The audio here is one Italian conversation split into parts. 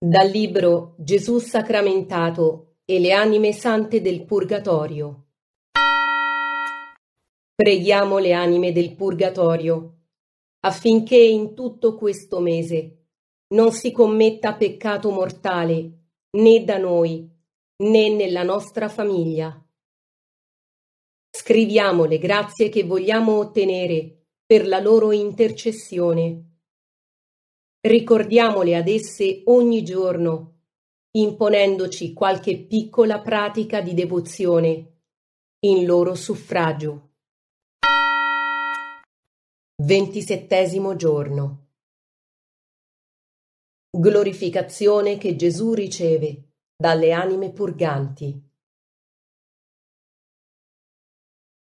Dal libro "Gesù sacramentato e le anime sante del Purgatorio". Preghiamo le anime del Purgatorio affinché in tutto questo mese non si commetta peccato mortale né da noi né nella nostra famiglia. Scriviamo le grazie che vogliamo ottenere per la loro intercessione ricordiamole ad esse ogni giorno, imponendoci qualche piccola pratica di devozione in loro suffragio. Ventisettesimo giorno. Glorificazione che Gesù riceve dalle anime purganti.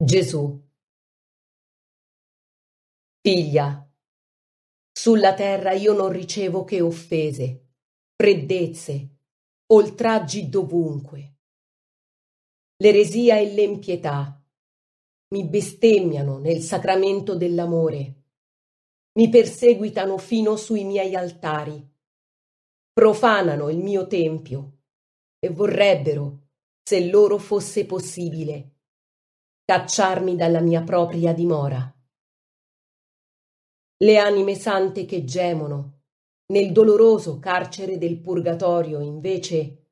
Gesù. Figlia, sulla terra io non ricevo che offese, freddezze, oltraggi dovunque. L'eresia e l'empietà mi bestemmiano nel sacramento dell'amore, mi perseguitano fino sui miei altari, profanano il mio tempio e vorrebbero, se loro fosse possibile, cacciarmi dalla mia propria dimora le anime sante che gemono nel doloroso carcere del purgatorio invece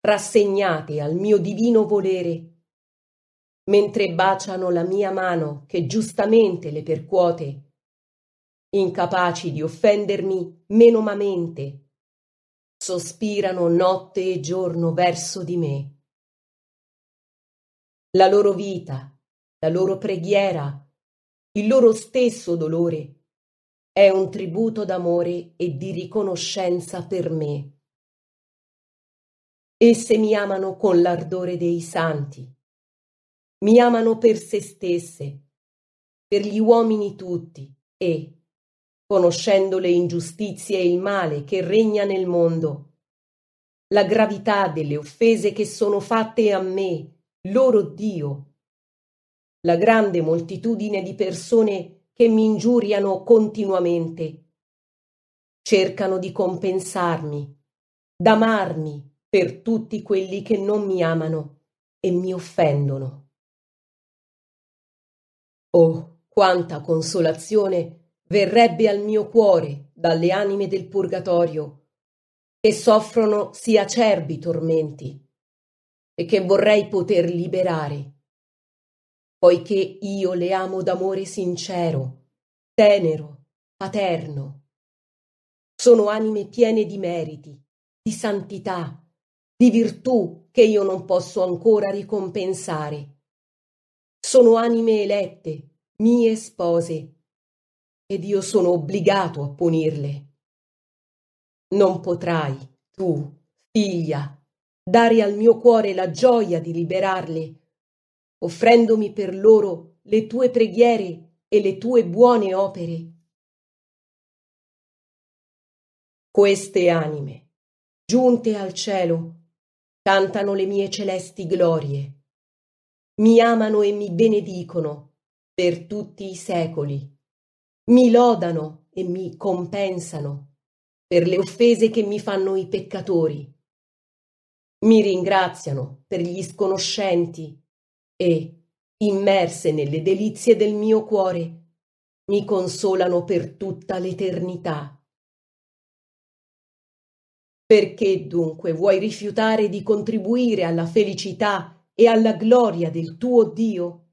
rassegnate al mio divino volere mentre baciano la mia mano che giustamente le percuote incapaci di offendermi menomamente sospirano notte e giorno verso di me la loro vita la loro preghiera il loro stesso dolore è un tributo d'amore e di riconoscenza per me. Esse mi amano con l'ardore dei santi, mi amano per se stesse, per gli uomini tutti e, conoscendo le ingiustizie e il male che regna nel mondo, la gravità delle offese che sono fatte a me, loro Dio, la grande moltitudine di persone che che mi ingiuriano continuamente. Cercano di compensarmi, d'amarmi per tutti quelli che non mi amano e mi offendono. Oh, quanta consolazione verrebbe al mio cuore dalle anime del purgatorio, che soffrono sì acerbi tormenti, e che vorrei poter liberare poiché io le amo d'amore sincero, tenero, paterno. Sono anime piene di meriti, di santità, di virtù che io non posso ancora ricompensare. Sono anime elette, mie spose, ed io sono obbligato a punirle. Non potrai, tu, figlia, dare al mio cuore la gioia di liberarle offrendomi per loro le tue preghiere e le tue buone opere. Queste anime, giunte al cielo, cantano le mie celesti glorie, mi amano e mi benedicono per tutti i secoli, mi lodano e mi compensano per le offese che mi fanno i peccatori. Mi ringraziano per gli sconoscenti e, immerse nelle delizie del mio cuore, mi consolano per tutta l'eternità. Perché dunque vuoi rifiutare di contribuire alla felicità e alla gloria del tuo Dio?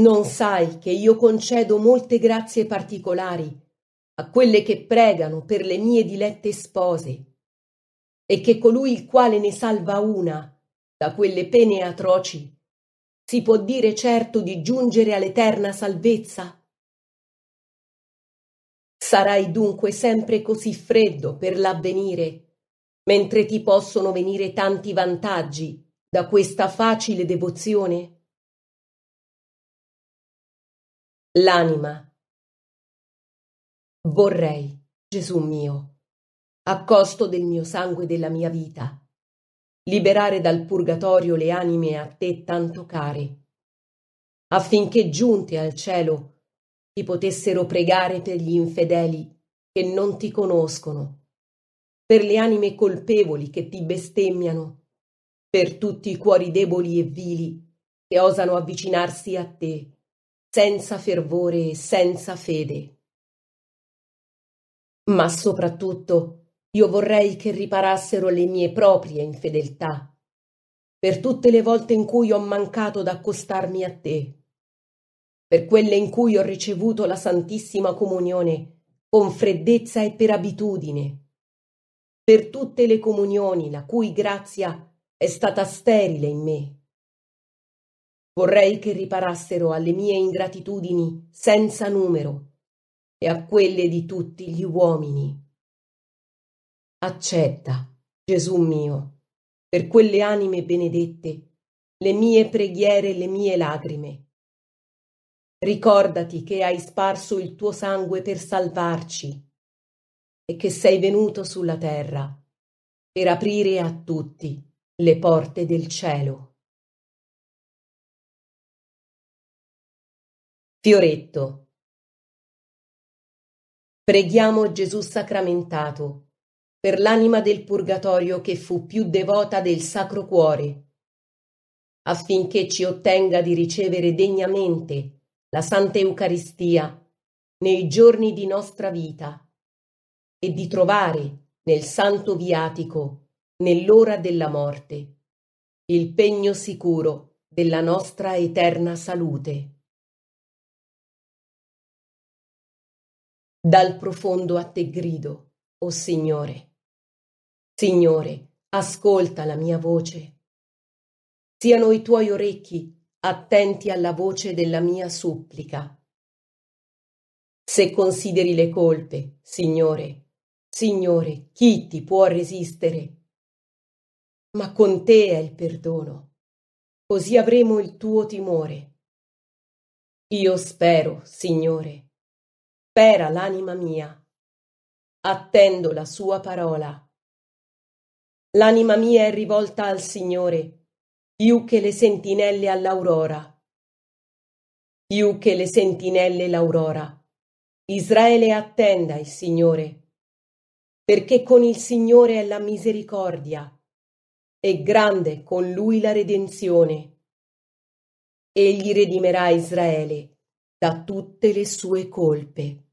Non sai che io concedo molte grazie particolari a quelle che pregano per le mie dilette spose, e che colui il quale ne salva una da quelle pene atroci, si può dire certo di giungere all'eterna salvezza? Sarai dunque sempre così freddo per l'avvenire, mentre ti possono venire tanti vantaggi da questa facile devozione? L'anima. Vorrei, Gesù mio, a costo del mio sangue e della mia vita, liberare dal purgatorio le anime a te tanto care, affinché giunte al cielo ti potessero pregare per gli infedeli che non ti conoscono, per le anime colpevoli che ti bestemmiano, per tutti i cuori deboli e vili che osano avvicinarsi a te senza fervore e senza fede. Ma soprattutto io vorrei che riparassero le mie proprie infedeltà, per tutte le volte in cui ho mancato d'accostarmi a te, per quelle in cui ho ricevuto la Santissima Comunione con freddezza e per abitudine, per tutte le comunioni la cui grazia è stata sterile in me. Vorrei che riparassero alle mie ingratitudini senza numero e a quelle di tutti gli uomini. Accetta, Gesù mio, per quelle anime benedette, le mie preghiere e le mie lacrime. Ricordati che hai sparso il tuo sangue per salvarci e che sei venuto sulla terra per aprire a tutti le porte del cielo. Fioretto. Preghiamo Gesù sacramentato per l'anima del purgatorio che fu più devota del Sacro Cuore, affinché ci ottenga di ricevere degnamente la Santa Eucaristia nei giorni di nostra vita e di trovare nel Santo Viatico, nell'ora della morte, il pegno sicuro della nostra eterna salute. Dal profondo a te grido, o oh Signore. Signore, ascolta la mia voce. Siano i tuoi orecchi attenti alla voce della mia supplica. Se consideri le colpe, Signore, Signore, chi ti può resistere? Ma con te è il perdono, così avremo il tuo timore. Io spero, Signore, spera l'anima mia, attendo la sua parola l'anima mia è rivolta al Signore, più che le sentinelle all'aurora. Più che le sentinelle l'aurora. Israele attenda il Signore, perché con il Signore è la misericordia, e grande con lui la redenzione. Egli redimerà Israele da tutte le sue colpe.